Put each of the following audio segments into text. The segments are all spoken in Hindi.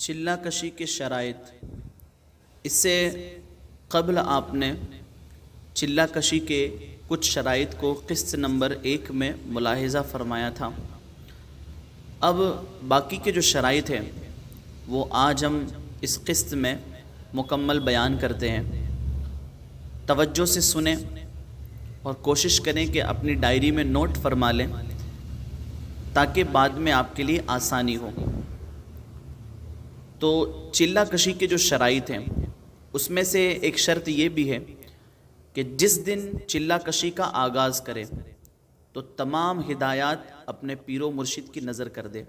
चिल्ला कशी के शराइ इससे कबल आपने चिल्ला कशी के कुछ शराइ को किस्त नंबर एक में मुलाहजा फरमाया था अब बाकी के जो शराइ हैं वो आज हम इस किस्त में मुकम्मल बयान करते हैं तवज्जो से सुने और कोशिश करें कि अपनी डायरी में नोट फरमा लें ताकि बाद में आपके लिए आसानी हो तो चिल्ला कशी के जो शराइ हैं उसमें से एक शर्त ये भी है कि जिस दिन चिल्ला कशी का आगाज़ करे तो तमाम हिदायत अपने पीरो मुर्शिद की नज़र कर दे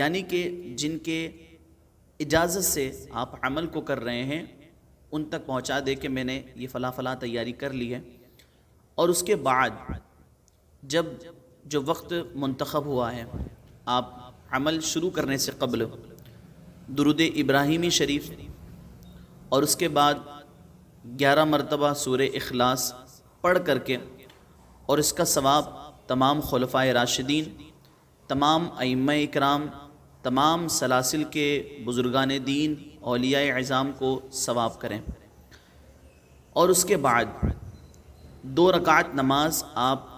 यानी कि जिनके इजाज़त से आप अमल को कर रहे हैं उन तक पहुंचा दे कि मैंने ये फ़ला फ़ला तैयारी कर ली है और उसके बाद जब जो वक्त मंतखब हुआ है आप अमल शुरू करने से कबल दरुद इब्राहिमी शरीफ और उसके बाद ग्यारह मरतबा सूर अखलास पढ़ करके और इसका सवाब तमाम खलफ़ा राशिदीन तमाम अम इकराम तमाम सलासिल के बुज़ुर्गान दीन अलिया एज़ाम को सवाब करें और उसके बाद दो रकात नमाज आप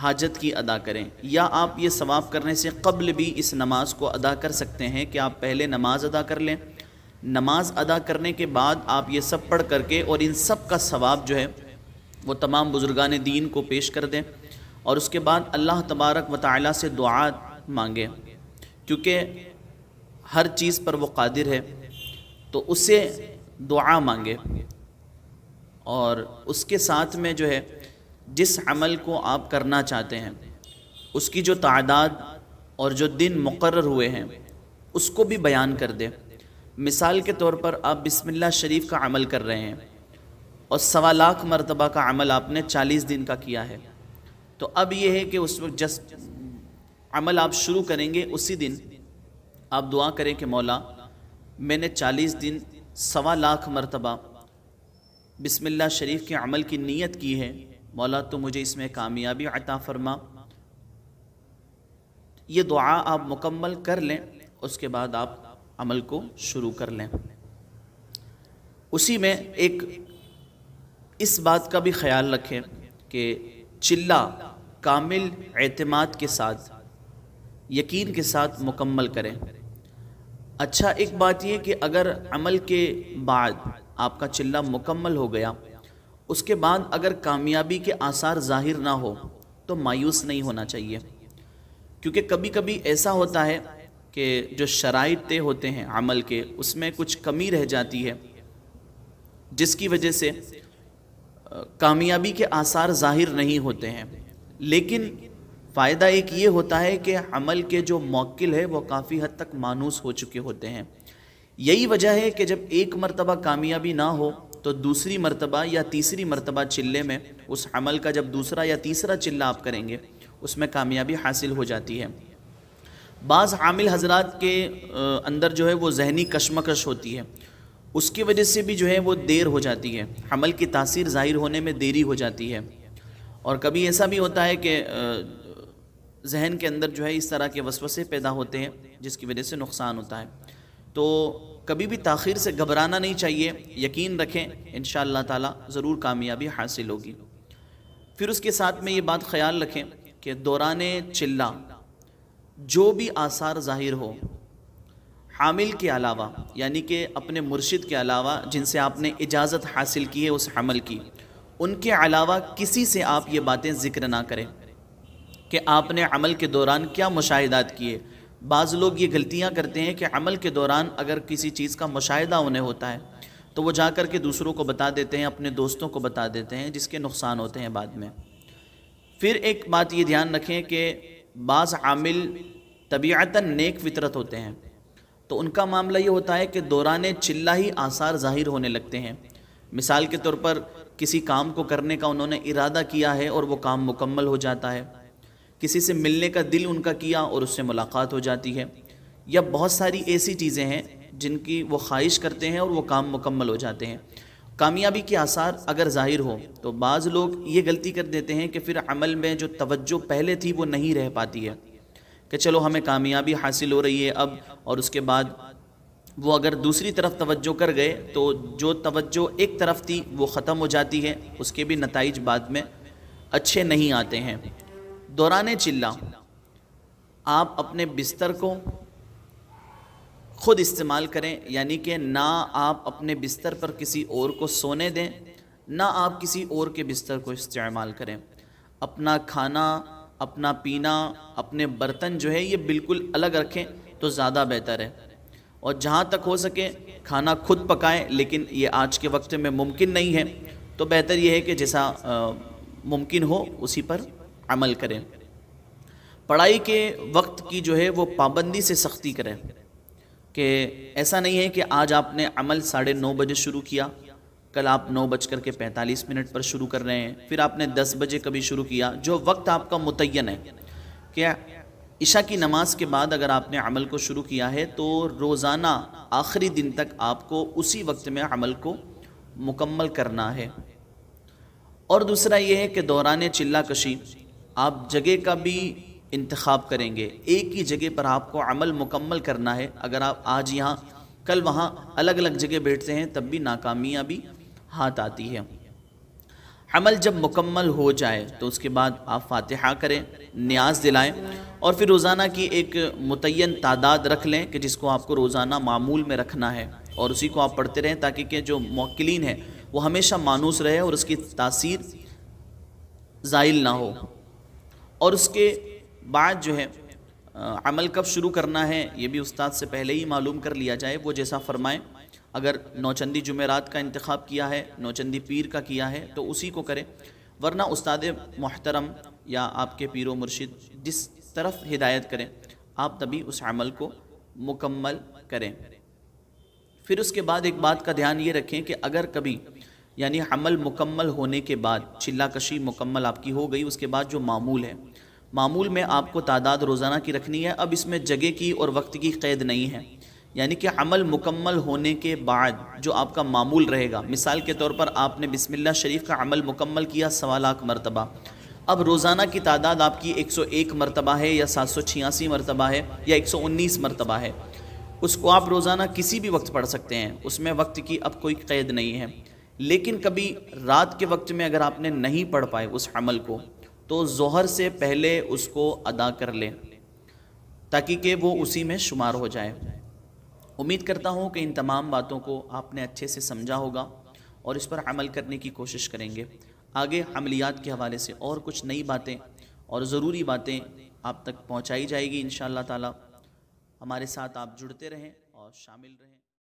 हाजत की अदा करें या आप ये सवाब करने से कबल भी इस नमाज को अदा कर सकते हैं कि आप पहले नमाज अदा कर लें नमाज अदा करने के बाद आप ये सब पढ़ करके और इन सब का सवाब जो है वो तमाम बुज़ुर्गान दीन को पेश कर दें और उसके बाद अल्लाह तबारक व से दुआ मांगें क्योंकि हर चीज़ पर वो कादिर है तो उसे दुआ मांगे और उसके साथ में जो है जिस अमल को आप करना चाहते हैं उसकी जो तादाद और जो दिन मुकर हुए हैं उसको भी बयान कर दें मिसाल के तौर पर आप बिसमिल्ला शरीफ का अमल कर रहे हैं और सवा लाख मरतबा का अमल आपने चालीस दिन का किया है तो अब यह है कि उस वक्त जस अमल आप शुरू करेंगे उसी दिन आप दुआ करें कि मौला मैंने चालीस दिन सवा लाख मरतबा बिसमिल्ला शरीफ के अमल की नीयत की है मौला तो मुझे इसमें कामयाबी अता फरमा ये दुआ आप मुकम्मल कर लें उसके बाद आप अमल को शुरू कर लें उसी में एक इस बात का भी ख्याल रखें कि चिल्ला कामिल एतमाद के साथ यकीन के साथ मुकम्मल करें अच्छा एक बात यह कि अगर अमल के बाद आपका चिल्ला मुकम्मल हो गया उसके बाद अगर कामयाबी के आसार जाहिर ना हो तो मायूस नहीं होना चाहिए क्योंकि कभी कभी ऐसा होता है कि जो शराइ तय होते हैं अमल के उसमें कुछ कमी रह जाती है जिसकी वजह से कामयाबी के आसार जाहिर नहीं होते हैं लेकिन फ़ायदा एक ये होता है कि अमल के जो मौकिल है वो काफ़ी हद तक मानूस हो चुके होते हैं यही वजह है कि जब एक मरतबा कामयाबी ना हो तो दूसरी मरतबा या तीसरी मरतबा चिल्ले में उस अमल का जब दूसरा या तीसरा चिल्ला आप करेंगे उसमें कामयाबी हासिल हो जाती है बाज़ आमिल हजरात के अंदर जो है वो जहनी कशमकश होती है उसकी वजह से भी जो है वो देर हो जाती है हमल की तासीर ज़ाहिर होने में देरी हो जाती है और कभी ऐसा भी होता है कि जहन के अंदर जो है इस तरह के वसवसे पैदा होते हैं जिसकी वजह से नुकसान होता है तो कभी भी तखिर से घबराना नहीं चाहिए यकीन रखें इन ताला ज़रूर कामयाबी हासिल होगी फिर उसके साथ में ये बात ख्याल रखें कि दौरान चिल्ला जो भी आसार ज़ाहिर हो हामिल के अलावा यानी कि अपने मुर्शिद के अलावा जिनसे आपने इजाज़त हासिल की है उस हमल की उनके अलावा किसी से आप ये बातें ज़िक्र ना करें कि आपने अमल के दौरान क्या मुशाहिदात किए बाज़ लोग ये गलतियाँ करते हैं कि अमल के दौरान अगर किसी चीज़ का मुशाह उन्हें होता है तो वो जा कर के दूसरों को बता देते हैं अपने दोस्तों को बता देते हैं जिसके नुकसान होते हैं बाद में फिर एक बात ये ध्यान रखें कि बाज़ आमिल तबीयता नेक फितरत होते हैं तो उनका मामला ये होता है कि दौरान चिल्ला ही आसार ज़ाहिर होने लगते हैं मिसाल के तौर पर किसी काम को करने का उन्होंने इरादा किया है और वो काम मुकम्मल हो जाता है किसी से मिलने का दिल उनका किया और उससे मुलाकात हो जाती है या बहुत सारी ऐसी चीज़ें हैं जिनकी वो ख्वाहिश करते हैं और वो काम मुकम्मल हो जाते हैं कामयाबी के आसार अगर ज़ाहिर हो तो बाज़ लोग ये गलती कर देते हैं कि फिर अमल में जो तवज्जो पहले थी वो नहीं रह पाती है कि चलो हमें कामयाबी हासिल हो रही है अब और उसके बाद वो अगर दूसरी तरफ तवज्जो कर गए तो जो तवज्जो एक तरफ थी वो ख़त्म हो जाती है उसके भी नतज बाद में अच्छे नहीं आते हैं दौरान चिल्ला आप अपने बिस्तर को ख़ुद इस्तेमाल करें यानी कि ना आप अपने बिस्तर पर किसी और को सोने दें ना आप किसी और के बिस्तर को इस्तेमाल करें अपना खाना अपना पीना अपने बर्तन जो है ये बिल्कुल अलग रखें तो ज़्यादा बेहतर है और जहाँ तक हो सके खाना खुद पकाएं लेकिन ये आज के वक्त में मुमकिन नहीं है तो बेहतर ये है कि जैसा मुमकिन हो उसी पर अमल करें पढ़ाई के वक्त की जो है वो पाबंदी से सख्ती करें कि ऐसा नहीं है कि आज आपने अमल साढ़े नौ बजे शुरू किया कल आप नौ बज कर के पैंतालीस मिनट पर शुरू कर रहे हैं फिर आपने दस बजे कभी शुरू किया जो वक्त आपका मुतन है क्या ईशा की नमाज के बाद अगर आपने अमल को शुरू किया है तो रोज़ाना आखिरी दिन तक आपको उसी वक्त में अमल को मुकम्मल करना है और दूसरा ये है कि दौरान चिल्ला कशी आप जगह का भी इंतखब करेंगे एक ही जगह पर आपको अमल मुकम्मल करना है अगर आप आज यहाँ कल वहाँ अलग अलग जगह बैठते हैं तब भी नाकामियाँ भी हाथ आती है अमल जब मुकम्मल हो जाए तो उसके बाद आप फातिहा करें न्याज दिलाएं और फिर रोज़ाना की एक मुतन तादाद रख लें कि जिसको आपको रोज़ाना मामूल में रखना है और उसी को आप पढ़ते रहें ताकि के जो मौकिलीन है वो हमेशा मानूस रहे और उसकी तासीर ज़ाइल ना हो और उसके बाद जो है अमल कब शुरू करना है ये भी उस्ताद से पहले ही मालूम कर लिया जाए वो जैसा फ़रमाएँ अगर नौचंदी जुमेरात का इंतखब किया है नौचंदी पीर का किया है तो उसी को करें वरना उस्ताद मोहतरम या आपके पीर मुर्शिद जिस तरफ हिदायत करें आप तभी उस अमल को मुकम्मल करें फिर उसके बाद एक बात का ध्यान ये रखें कि अगर कभी यानी हमल मुकम्मल होने के बाद चिल्ला कशी मुकम्मल आपकी हो गई उसके बाद जो मामूल है मामूल में आपको तादाद रोज़ाना की रखनी है अब इसमें जगह की और वक्त की क़ैद नहीं है यानी कि अमल मुकम्मल होने के बाद जो आपका मामूल रहेगा मिसाल के तौर पर आपने बिसमिल्ला शरीफ का अमल मुकम्मल किया सवा लाख मरतबा अब रोज़ाना की तादाद आपकी 101 मरतबा है या सात सौ छियासी मरतबा है या एक सौ उन्नीस मरतबा है उसको आप रोज़ाना किसी भी वक्त पढ़ सकते हैं उसमें वक्त की अब कोई क़ैद नहीं है लेकिन कभी रात के वक्त में अगर आपने नहीं पढ़ पाए उस अमल को तो जहर से पहले उसको अदा कर लें ताकि कि वो उसी में शुमार हो जाए उम्मीद करता हूँ कि इन तमाम बातों को आपने अच्छे से समझा होगा और इस पर अमल करने की कोशिश करेंगे आगे अमलियात के हवाले से और कुछ नई बातें और ज़रूरी बातें आप तक पहुँचाई जाएगी इन ताला हमारे साथ आप जुड़ते रहें और शामिल रहें